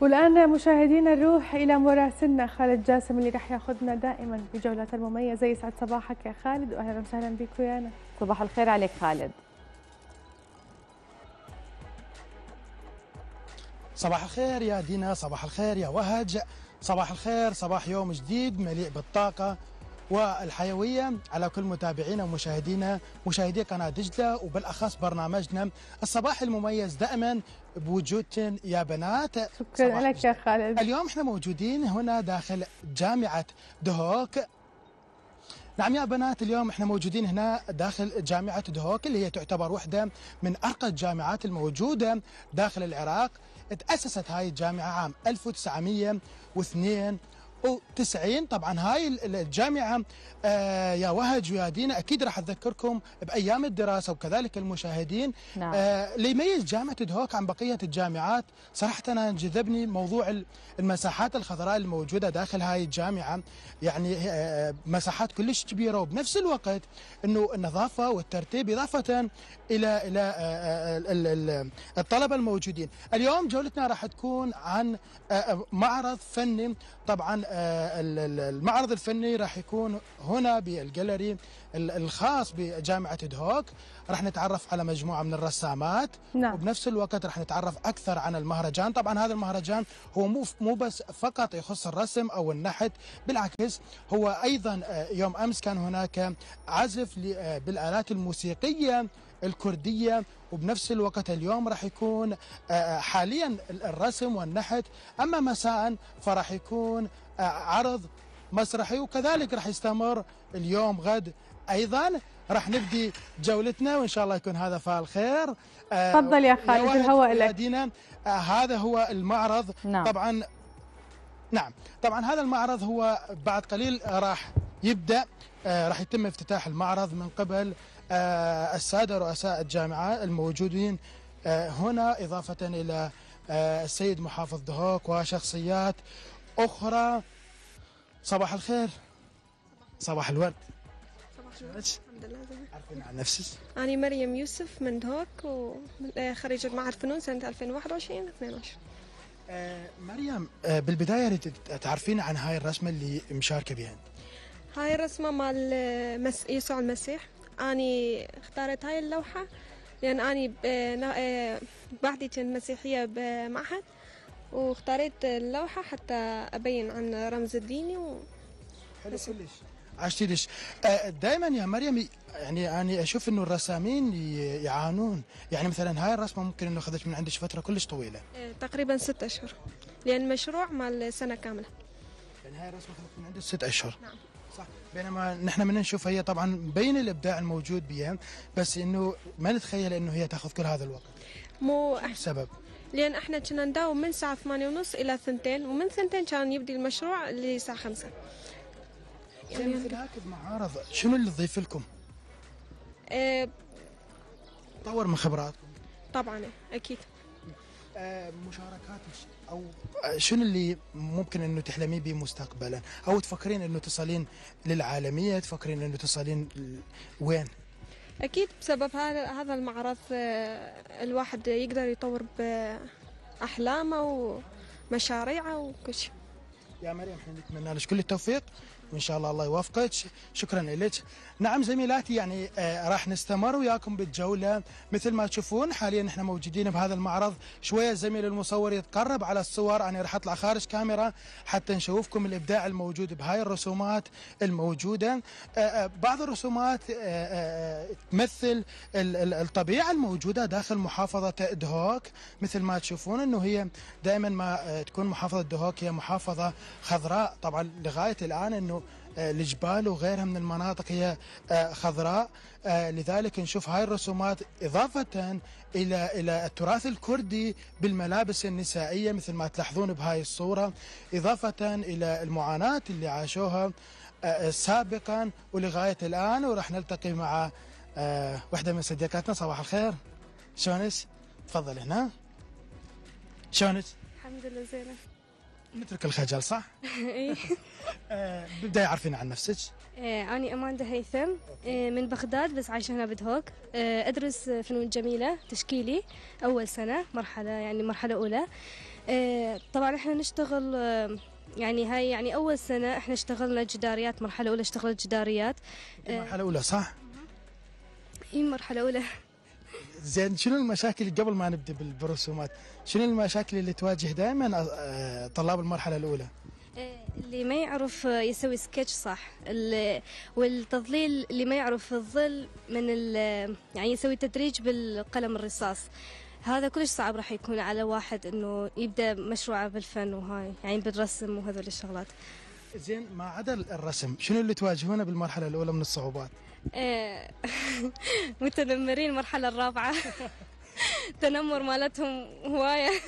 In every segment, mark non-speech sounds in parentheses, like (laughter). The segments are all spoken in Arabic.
والآن مشاهدينا نروح إلى مراسلنا خالد جاسم اللي راح ياخذنا دائما بجولات المميزة يسعد صباحك يا خالد وأهلا وسهلا بك ويانا صباح الخير عليك خالد صباح الخير يا دينا صباح الخير يا وهج صباح الخير صباح يوم جديد مليء بالطاقة والحيوية على كل متابعينا ومشاهدينا مشاهدي قناة دجلة وبالأخص برنامجنا الصباح المميز دائما بوجودكن يا بنات شكرا لك يا خالد اليوم احنا موجودين هنا داخل جامعة دهوك نعم يا بنات اليوم احنا موجودين هنا داخل جامعة دهوك اللي هي تعتبر واحدة من أرقى الجامعات الموجودة داخل العراق تأسست هاي الجامعة عام 1902 90 طبعا هاي الجامعة آه يا وهج ويا دينا أكيد راح أذكركم بأيام الدراسة وكذلك المشاهدين نعم. آه ليميز جامعة دهوك عن بقية الجامعات صراحة أنا جذبني موضوع المساحات الخضراء الموجودة داخل هاي الجامعة يعني آه،, آه مساحات كلش كبيرة وبنفس الوقت أنه النظافة والترتيب إضافة الى الى آه، آه، الطلبه الموجودين اليوم جولتنا راح تكون عن آه، معرض فني طبعا المعرض الفني راح يكون هنا بالجاليري الخاص بجامعه دهوك راح نتعرف على مجموعه من الرسامات نعم. وبنفس الوقت راح نتعرف اكثر عن المهرجان طبعا هذا المهرجان هو مو مو بس فقط يخص الرسم او النحت بالعكس هو ايضا يوم امس كان هناك عزف بالالات الموسيقيه الكردية وبنفس الوقت اليوم راح يكون آه، آه، حاليا الرسم والنحت أما مساء فراح يكون آه، عرض مسرحي وكذلك راح يستمر اليوم غد أيضا راح نبدي جولتنا وان شاء الله يكون هذا فعل خير تفضل يا خالد الهواء لك هذا هو المعرض نعم. طبعا نعم طبعا هذا المعرض هو بعد قليل راح يبدا راح يتم افتتاح المعرض من قبل آه، السادة رؤساء الجامعة الموجودين آه، هنا إضافة إلى آه، السيد محافظ دهوك وشخصيات أخرى صباح الخير صباح الورد الحمد لله عن نفسك؟ أنا مريم يوسف من دهوك وخريجة معهد فنون سنة 2021 22 آه مريم آه بالبداية تعرفين عن هاي الرسمة اللي مشاركة بها هاي الرسمة مال يسوع المسيح أني اختارت هاي اللوحة لأن أني اه، بعدي كنت مسيحية بمعهد واختاريت اللوحة حتى أبين عن رمز ديني و... حلو كلش عشتي ليش اه، دائما يا مريم يعني يعني اشوف انه الرسامين يعانون يعني مثلا هاي الرسمه ممكن انه اخذت من عندك فتره كلش طويله اه، تقريبا ست اشهر لان مشروع مال سنه كامله يعني هاي الرسمه اخذت من عندك ست اشهر نعم صح بينما نحن من نشوف هي طبعا بين الابداع الموجود بها بس انه ما نتخيل انه هي تاخذ كل هذا الوقت مو سبب لان احنا كنا نداوم من الساعه ثمانية ونص الى ثنتين ومن ثنتين كان يبدي المشروع لساعه خمسة يعني في معارض شنو اللي تضيف لكم؟ اه طور من خبراتكم طبعا اكيد اه مشاركاتك او شنو اللي ممكن انه تحلمي به مستقبلا او تفكرين انه تصلين للعالميه تفكرين انه تصلين وين اكيد بسبب هذا المعرض آه، الواحد يقدر يطور باحلامه ومشاريعه وكل شيء يا مريم احنا نتمنى لك كل التوفيق وان شاء الله الله يوفقك شكرا لك نعم زميلاتي يعني آه، راح نستمر وياكم بالجوله مثل ما تشوفون حاليا احنا موجودين بهذا المعرض شويه الزميل المصور يتقرب على الصور انا راح اطلع خارج كاميرا حتى نشوفكم الابداع الموجود بهاي الرسومات الموجوده آه، آه، بعض الرسومات تمثل الطبيعه الموجوده داخل محافظه دهوك مثل ما تشوفون انه هي دائما ما تكون محافظه دهوك هي محافظه خضراء طبعا لغايه الان انه الجبال آه، وغيرها من المناطق هي آه، خضراء آه، لذلك نشوف هاي الرسومات إضافة إلى إلى التراث الكردي بالملابس النسائية مثل ما تلاحظون بهاي الصورة إضافة إلى المعاناة اللي عاشوها سابقا ولغاية الآن وراح نلتقي مع واحدة من صديقاتنا صباح الخير شونس تفضل هنا شونس الحمد لله زينة نترك الخجل صح؟ (laughs) اي آه، بالبداية عرفينا عن نفسك آه أنا أماندا هيثم آه من بغداد بس عايشة هنا بدهوك آه أدرس فنون جميلة تشكيلي أول سنة مرحلة يعني مرحلة أولى آه طبعا إحنا نشتغل آه يعني هاي يعني أول سنة إحنا اشتغلنا جداريات مرحلة أولى اشتغلت جداريات مرحلة أولى صح؟ هي إيه، مرحلة أولى زين شنو المشاكل قبل ما نبدا بالرسومات شنو المشاكل اللي تواجه دائما آه، طلاب المرحله الاولى آه، اللي ما يعرف يسوي سكتش صح والتظليل اللي ما يعرف الظل من يعني يسوي تدريج بالقلم الرصاص هذا كلش صعب راح يكون على واحد انه يبدا مشروعه بالفن وهاي يعني بالرسم وهذول الشغلات زين ما عدا الرسم شنو اللي تواجهونه بالمرحله الاولى من الصعوبات إيه. (laughs) متذمرين المرحلة الرابعة (laughs) تنمر مالتهم هواية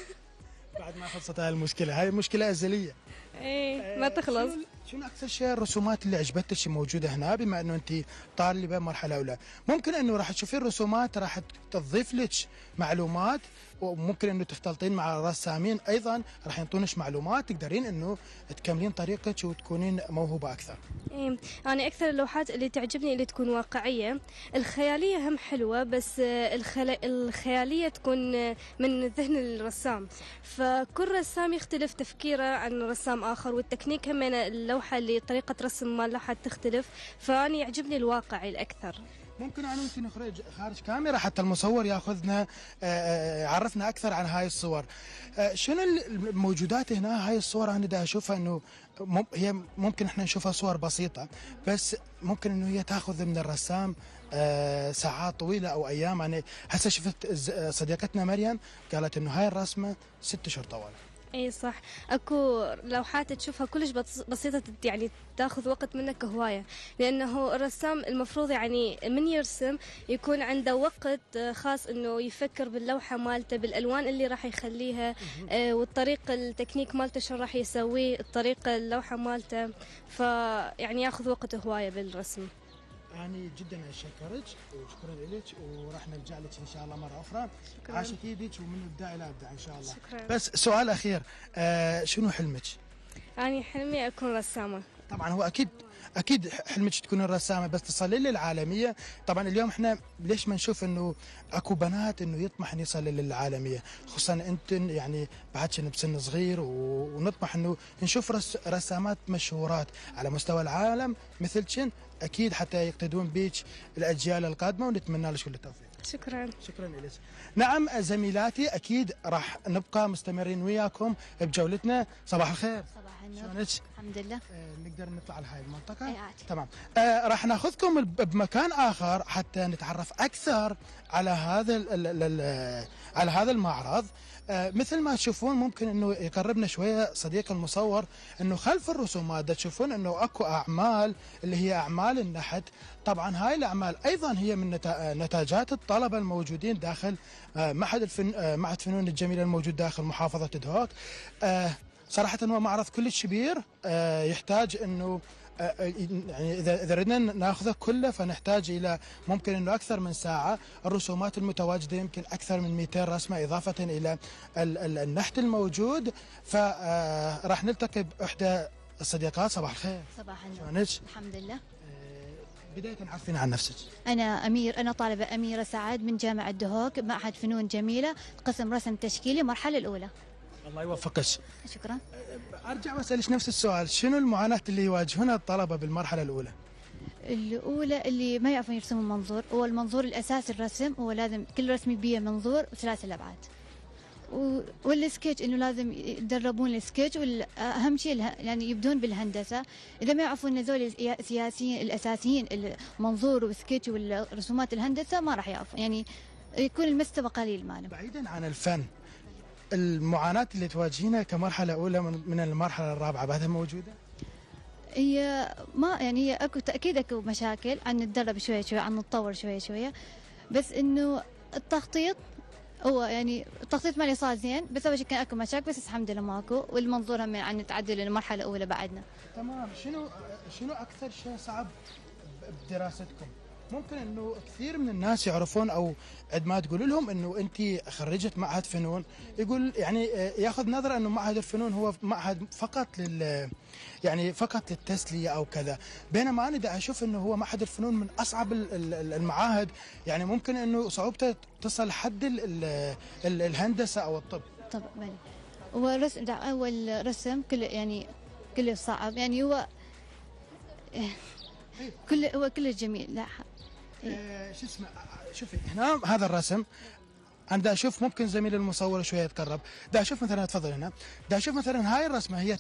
بعد ما خلصت هاي المشكلة هاي مشكلة أزلية ايه ما إيه، تخلص شنو اكثر شيء الرسومات اللي عجبتك موجوده هنا بما انه انت طالبه مرحله اولى ممكن انه راح تشوفين الرسومات راح تضيف لك معلومات وممكن انه تختلطين مع رسامين ايضا راح ينطونش معلومات تقدرين انه تكملين طريقك وتكونين موهوبه اكثر. ايه انا اكثر اللوحات اللي تعجبني اللي تكون واقعيه، الخياليه هم حلوه بس الخل... الخياليه تكون من ذهن الرسام، فكل رسام يختلف تفكيره عن رسام اخر والتكنيك هم اللوحه اللي طريقه رسم مالها تختلف، فاني يعجبني الواقعي الاكثر. ممكن انا ممكن نخرج خارج كاميرا حتى المصور ياخذنا آه، آه، يعرفنا اكثر عن هاي الصور آه، شنو الموجودات هنا هاي الصور انا دا اشوفها انه هي ممكن احنا نشوفها صور بسيطه بس ممكن انه هي تاخذ من الرسام ساعات طويله او ايام يعني هسه شفت صديقتنا مريم قالت انه هاي الرسمه ست اشهر طوال اي صح اكو لوحات تشوفها كلش بسيطه يعني تاخذ وقت منك هوايه لانه الرسام المفروض يعني من يرسم يكون عنده وقت آه، خاص انه يفكر باللوحه مالته بالالوان اللي راح يخليها آه، والطريقه التكنيك مالته شو راح يسويه الطريقه اللوحه مالته فيعني ياخذ وقت هوايه بالرسم اني جدا اشكرك وشكرا لك وراح نرجع لك ان شاء الله مره اخرى شكرا عاشت يدك ومن ابداع الى ابداع ان شاء الله شكرا بس سؤال اخير آه شنو حلمك؟ اني حلمي اكون رسامه طبعا هو اكيد اكيد حلمك تكونين رسامه بس تصلي للعالميه طبعا اليوم احنا ليش ما نشوف انه اكو بنات انه يطمح انه يصلي للعالميه خصوصا انت يعني بعدش بسن صغير ونطمح انه نشوف رس رسامات مشهورات على مستوى العالم شن اكيد حتى يقتدون بيك الاجيال القادمه ونتمنى لك كل التوفيق شكرا شكرا لك نعم زميلاتي اكيد راح نبقى مستمرين وياكم بجولتنا صباح الخير شلونك؟ الحمد لله آه نقدر نطلع على هاي المنطقه اي عادي تمام آه راح ناخذكم بمكان اخر حتى نتعرف اكثر على هذا على هذا المعرض آه مثل ما تشوفون ممكن انه يقربنا شويه صديق المصور انه خلف الرسومات تشوفون انه اكو اعمال اللي هي اعمال النحت طبعا هاي الاعمال ايضا هي من آه، نتاجات الطلبه الموجودين داخل آه، معهد الفن آه، معهد فنون الجميله الموجود داخل محافظه دهوك صراحه هو معرض كلش كبير آه، يحتاج انه آه، آه، يعني اذا اذا ردنا ناخذه كله فنحتاج الى ممكن انه اكثر من ساعه، الرسومات المتواجده يمكن اكثر من 200 رسمه اضافه الى النحت الموجود فراح نلتقي باحدى الصديقات صباح الخير. صباح النور. الحمد لله. بداية عرفينا عن نفسك. أنا أمير أنا طالبة أميرة سعد من جامعة دهوك معهد فنون جميلة قسم رسم تشكيلي المرحلة الأولى. الله يوفقك شكرا ارجع واسالك نفس السؤال شنو المعاناه اللي يواجهونها الطلبه بالمرحله الاولى الاولى اللي ما يعرفون يرسمون منظور هو المنظور الاساسي الرسم هو لازم كل رسم يبيه منظور وثلاث الابعاد والسكتش انه لازم يتدربون السكتش واهم شيء يعني يبدون بالهندسه اذا ما يعرفون هذول السياسيين الاساسيين المنظور والسكتش والرسومات الهندسه ما راح يعرفون يعني يكون المستوى قليل مالهم بعيدا عن الفن المعاناة اللي تواجهينها كمرحلة أولى من المرحلة الرابعة بعدها موجودة؟ هي ما يعني هي اكو تاكيد اكو مشاكل عن نتدرب شويه شويه عن نتطور شويه شويه بس انه التخطيط هو يعني التخطيط مالي صار زين بس اول شيء كان اكو مشاكل بس الحمد لله ماكو والمنظور هم يعني عن نتعدل المرحله الاولى بعدنا تمام شنو شنو اكثر شيء صعب بدراستكم ممكن انه كثير من الناس يعرفون او قد ما تقول لهم انه انت خرجت معهد فنون يقول يعني آه، ياخذ نظره انه معهد الفنون هو معهد فقط لل يعني فقط للتسليه او كذا بينما انا دا اشوف انه هو معهد الفنون من اصعب المعاهد يعني ممكن انه صعوبته تصل حد الهندسه او الطب طبعا بلي رسم اول رسم كله يعني كله صعب يعني هو آه، إيه. كله هو كله جميل لا آه، شو اسمه شوفي هنا هذا الرسم انا دا اشوف ممكن زميل المصور شويه يتقرب دا اشوف مثلا تفضل هنا دا اشوف مثلا هاي الرسمه هي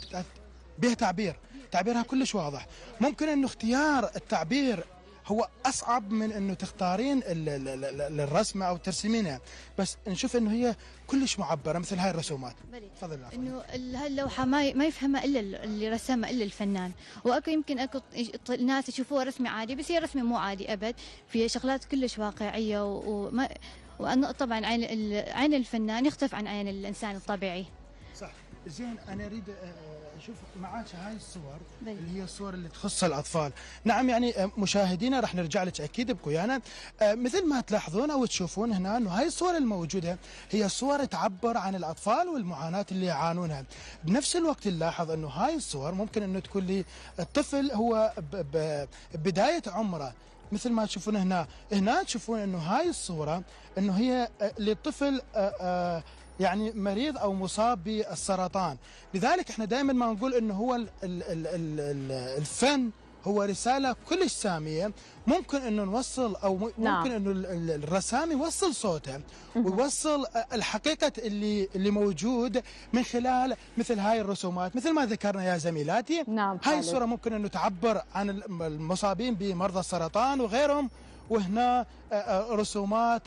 بها تعبير تعبيرها كلش واضح ممكن انه اختيار التعبير هو اصعب من انه تختارين الرسمه او ترسمينها بس نشوف انه هي كلش معبره مثل هاي الرسومات تفضل انه هاللوحه ما ما يفهمها الا اللي رسمها الا الفنان واكو يمكن اكو ناس يشوفوها رسمه عادي بس هي رسمه مو عادي ابد فيها شغلات كلش واقعيه وما وأن طبعا عين عين الفنان يختلف عن عين الانسان الطبيعي صح زين انا اريد آه، آه، شوفوا معاك هاي الصور بي. اللي هي الصور اللي تخص الاطفال نعم يعني آه، مشاهدينا راح نرجع لك اكيد بكويانا آه، مثل ما تلاحظون او تشوفون هنا انه هاي الصور الموجوده هي صور تعبر عن الاطفال والمعاناه اللي يعانونها بنفس الوقت نلاحظ انه هاي الصور ممكن انه تكون لي الطفل هو بدايه عمره مثل ما تشوفون هنا هنا تشوفون انه هاي الصوره انه هي للطفل آه، يعني مريض أو مصاب بالسرطان لذلك احنا دائما ما نقول أنه هو ال ال ال الـ الفن هو رسالة كلش سامية ممكن أنه نوصل أو نعم. ممكن نعم. أنه الرسام يوصل صوته ويوصل الحقيقة اللي اللي موجود من خلال مثل هاي الرسومات مثل ما ذكرنا يا زميلاتي نعم هاي الصورة ممكن أنه تعبر عن المصابين بمرضى السرطان وغيرهم وهنا آه، آه، رسومات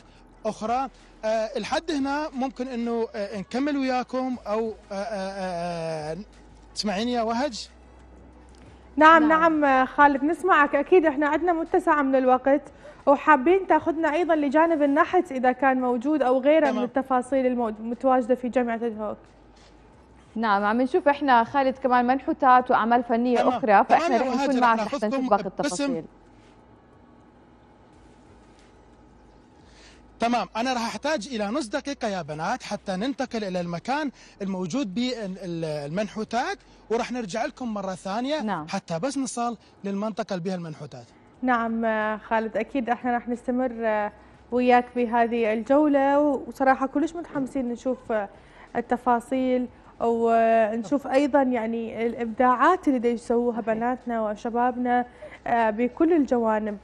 اخرى آه، الحد هنا ممكن انه آه، نكمل وياكم او آه، تسمعيني يا وهج نعم نعم, نعم خالد نسمعك اكيد احنا عندنا متسع من الوقت وحابين تاخذنا ايضا لجانب النحت اذا كان موجود او غيره من التفاصيل المتواجده في جامعه الهوك نعم عم نشوف احنا خالد كمان منحوتات واعمال فنيه اخرى فاحنا رح نكون معك حتى نشوف باقي التفاصيل تمام انا راح احتاج الى نص دقيقه يا بنات حتى ننتقل الى المكان الموجود بالمنحوتات وراح نرجع لكم مره ثانيه نعم. حتى بس نصل للمنطقه اللي بها المنحوتات نعم خالد اكيد احنا راح نستمر وياك بهذه الجوله وصراحه كلش متحمسين نشوف التفاصيل ونشوف ايضا يعني الابداعات اللي يسووها بناتنا وشبابنا بكل الجوانب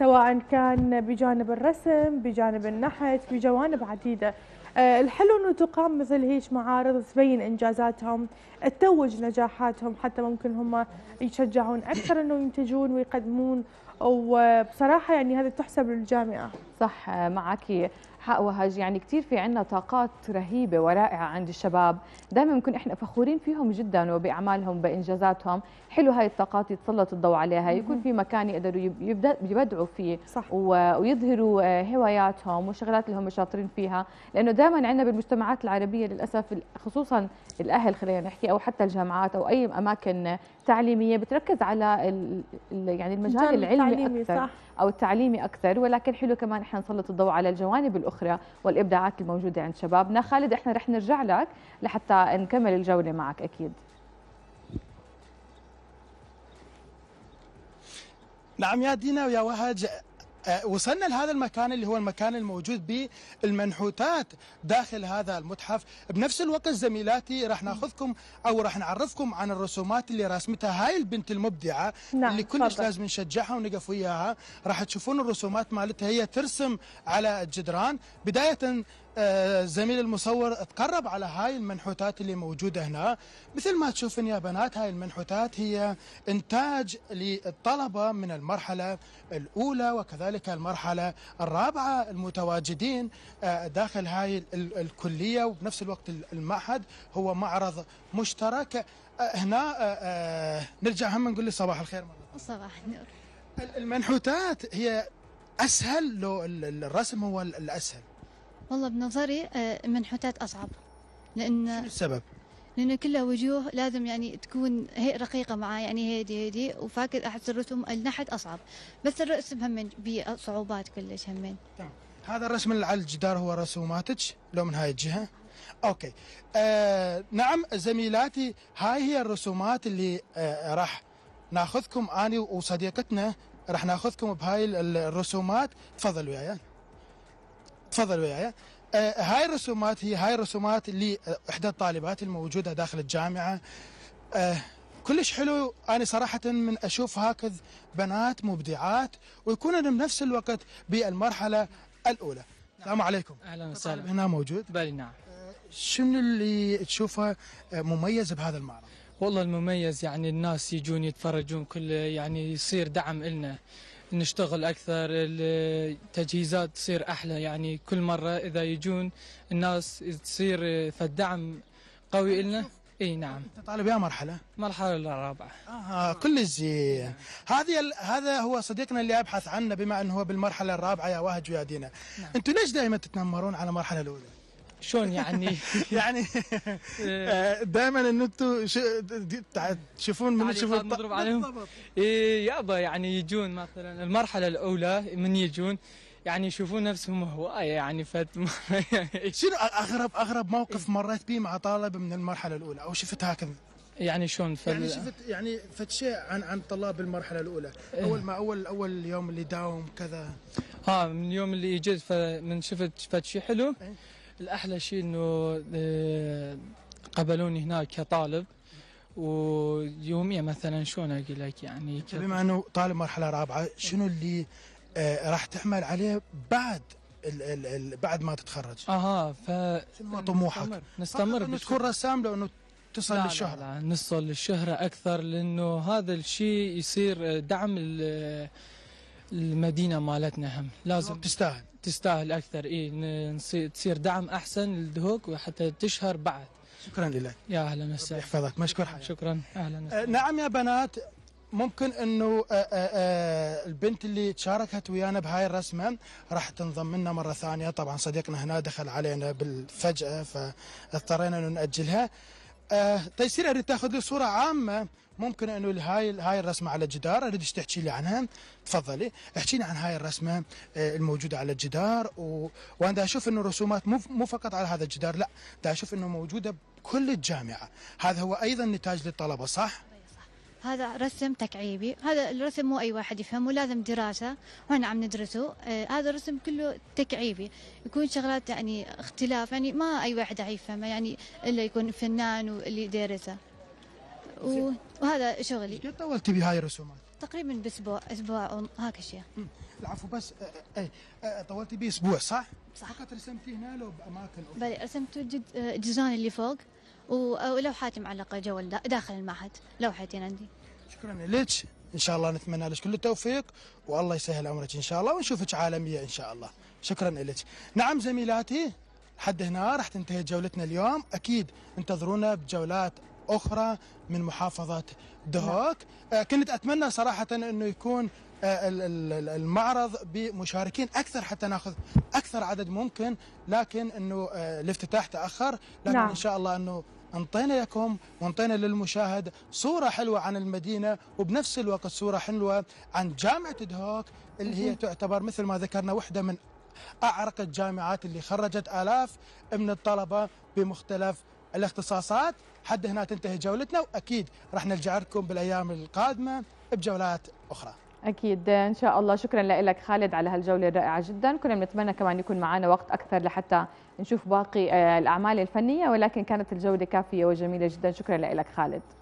سواء كان بجانب الرسم بجانب النحت بجوانب عديدة آه، الحلو انه تقام مثل هيك معارض تبين انجازاتهم تتوج نجاحاتهم حتى ممكن هم يشجعون اكثر انه ينتجون ويقدمون وبصراحه يعني هذا تحسب للجامعه صح معك حق وهج يعني كثير في عندنا طاقات رهيبه ورائعه عند الشباب دائما بنكون احنا فخورين فيهم جدا وباعمالهم بانجازاتهم حلو هاي الطاقات يتسلط الضوء عليها يكون في مكان يقدروا يبدعوا فيه صح. ويظهروا آه، هواياتهم والشغلات اللي هم شاطرين فيها لانه دائما عندنا بالمجتمعات العربيه للاسف خصوصا الاهل خلينا نحكي او حتى الجامعات او اي اماكن تعليميه بتركز على يعني المجال العلمي اكثر صح. او التعليمي اكثر ولكن حلو كمان احنا نسلط الضوء على الجوانب الاخرى والابداعات الموجوده عند شبابنا خالد احنا رح نرجع لك لحتى نكمل الجوله معك اكيد نعم يا دينا ويا وهج آه، وصلنا لهذا المكان اللي هو المكان الموجود بالمنحوتات داخل هذا المتحف بنفس الوقت زميلاتي راح ناخذكم او راح نعرفكم عن الرسومات اللي راسمتها هاي البنت المبدعه نعم اللي كلش فضل. لازم نشجعها ونقف وياها راح تشوفون الرسومات مالتها هي ترسم على الجدران بدايه آه، زميل المصور تقرب على هاي المنحوتات اللي موجودة هنا مثل ما تشوفن يا بنات هاي المنحوتات هي إنتاج للطلبة من المرحلة الأولى وكذلك المرحلة الرابعة المتواجدين آه، داخل هاي الكلية وبنفس الوقت المعهد هو معرض مشترك آه، هنا نرجع هم نقول لي صباح الخير مرة صباح النور المنحوتات هي أسهل لو الرسم هو الأسهل والله بنظري آه، منحوتات أصعب لأن شو السبب؟ لأنه كلها وجوه لازم يعني تكون هي رقيقة معاه يعني هيدي هيدي وفاكر أحس الرسم النحت أصعب بس الرسم هم بصعوبات كلش همين تمام هذا الرسم اللي على الجدار هو رسوماتك لو من هاي الجهة أوكي آه نعم زميلاتي هاي هي الرسومات اللي آه راح ناخذكم أنا وصديقتنا راح ناخذكم بهاي الرسومات تفضلوا يا يعني. تفضل وياي آه، هاي الرسومات هي هاي الرسومات لإحدى آه، الطالبات الموجودة داخل الجامعة آه، كلش حلو أنا صراحة من أشوف هكذا بنات مبدعات ويكونن بنفس الوقت بالمرحلة الأولى نعم. السلام عليكم أهلا وسهلا هنا موجود بالي نعم شنو اللي تشوفه مميز بهذا المعرض؟ والله المميز يعني الناس يجون يتفرجون كل يعني يصير دعم لنا نشتغل اكثر التجهيزات تصير احلى يعني كل مره اذا يجون الناس تصير فالدعم قوي يعني لنا اي نعم انت طالب يا مرحله مرحله الرابعه اه كل زين هذه هذا هو صديقنا اللي ابحث عنه بما انه هو بالمرحله الرابعه يا وهج ويا دينا نعم. انتم ليش دائما تتنمرون على المرحله الاولى شلون يعني (laughs) يعني (laughs) إيه. آه، دائما ان انتم تشوفون من تشوفون نضرب عليهم إيه، يابا يعني يجون مثلا المرحله الاولى من يجون يعني يشوفون نفسهم هوايه يعني فت (laughs) شنو اغرب اغرب موقف مريت به مع طالب من المرحله الاولى او شفت هكذا يعني شلون فل... يعني شفت يعني فد شيء عن عن طلاب المرحله الاولى إيه. اول ما اول اول يوم اللي داوم كذا ها آه، من اليوم اللي اجيت فمن شفت فد شيء حلو إيه؟ الأحلى شيء أنه آه، قبلوني هناك كطالب ويوميا مثلا شلون اقول لك يعني بما انه طالب مرحله رابعه إيه. شنو اللي آه، راح تعمل عليه بعد الـ الـ الـ بعد ما تتخرج اها ف شنو طموحك نستمر, طيب، نستمر انه تكون رسام لو انه تصل لا للشهره لا, لا نصل للشهره اكثر لانه هذا الشيء يصير دعم المدينه مالتنا هم لازم نعم. تستاهل تستاهل اكثر اي تصير دعم احسن للدهوك وحتى تشهر بعد شكرا لك يا اهلا وسهلا يحفظك مشكور حاجة. شكرا اهلا وسهلا آه، نعم يا بنات ممكن انه آه، آه، البنت اللي تشاركت ويانا بهاي الرسمه راح تنضم لنا مره ثانيه طبعا صديقنا هنا دخل علينا بالفجاه فاضطرينا انه ناجلها آه تيسير اريد تاخذ لي صوره عامه ممكن انه هاي هاي الرسمه على الجدار اريد تحكي لي عنها تفضلي احكي لي عن هاي الرسمه آه، الموجوده على الجدار و... وانا اشوف انه الرسومات مو مو فقط على هذا الجدار لا دا اشوف انه موجوده بكل الجامعه هذا هو ايضا نتاج للطلبه صح هذا رسم تكعيبي هذا الرسم مو أي واحد يفهمه لازم دراسة وإحنا عم ندرسه آه هذا الرسم كله تكعيبي يكون شغلات يعني اختلاف يعني ما أي واحد يفهمه يعني إلا يكون فنان واللي دارسه و... وهذا شغلي كيف طولتي بهاي الرسومات؟ تقريبا باسبوع اسبوع هاك الشيء العفو بس اي آه، آه، آه، طولتي باسبوع صح؟ صح فقط رسمتي هنا لو باماكن اخرى؟ بلي رسمت الجزان اللي فوق ولوحاتي معلقه جوا داخل المعهد لوحتين عندي شكرا لك ان شاء الله نتمنى لك كل التوفيق والله يسهل عمرك ان شاء الله ونشوفك عالميه ان شاء الله شكرا لك نعم زميلاتي لحد هنا راح تنتهي جولتنا اليوم اكيد انتظرونا بجولات اخرى من محافظه دهوك نعم. آه، كنت اتمنى صراحه انه يكون آه، المعرض بمشاركين اكثر حتى ناخذ اكثر عدد ممكن لكن انه آه، الافتتاح تاخر لكن نعم. ان شاء الله انه انطينا لكم وانطينا للمشاهد صوره حلوه عن المدينه وبنفس الوقت صوره حلوه عن جامعه دهوك اللي هي تعتبر مثل ما ذكرنا واحده من اعرق الجامعات اللي خرجت الاف من الطلبه بمختلف الاختصاصات حد هنا تنتهي جولتنا واكيد راح نرجع لكم بالايام القادمه بجولات اخرى اكيد ان شاء الله شكرا لك خالد على هالجوله الرائعه جدا كنا بنتمنى كمان يكون معنا وقت اكثر لحتى نشوف باقي آه، الاعمال الفنيه ولكن كانت الجوله كافيه وجميله جدا شكرا لك خالد